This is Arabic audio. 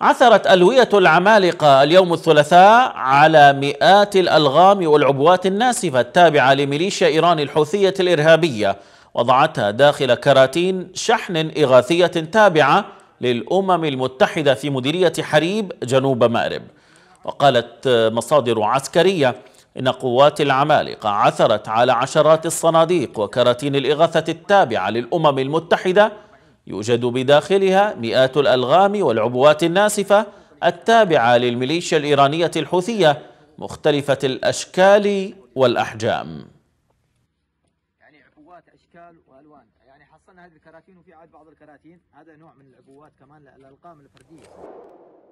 عثرت ألوية العمالقة اليوم الثلاثاء على مئات الألغام والعبوات الناسفة التابعة لميليشيا إيران الحوثية الإرهابية وضعتها داخل كراتين شحن إغاثية تابعة للأمم المتحدة في مديرية حريب جنوب مأرب وقالت مصادر عسكرية إن قوات العمالقة عثرت على عشرات الصناديق وكراتين الإغاثة التابعة للأمم المتحدة يوجد بداخلها مئات الألغام والعبوات الناسفة التابعة للميليشيا الإيرانية الحوثية مختلفة الأشكال والأحجام يعني عبوات أشكال وألوان يعني حصلنا هذه الكراتين وفي عاد بعض الكراتين هذا نوع من العبوات كمان الفردية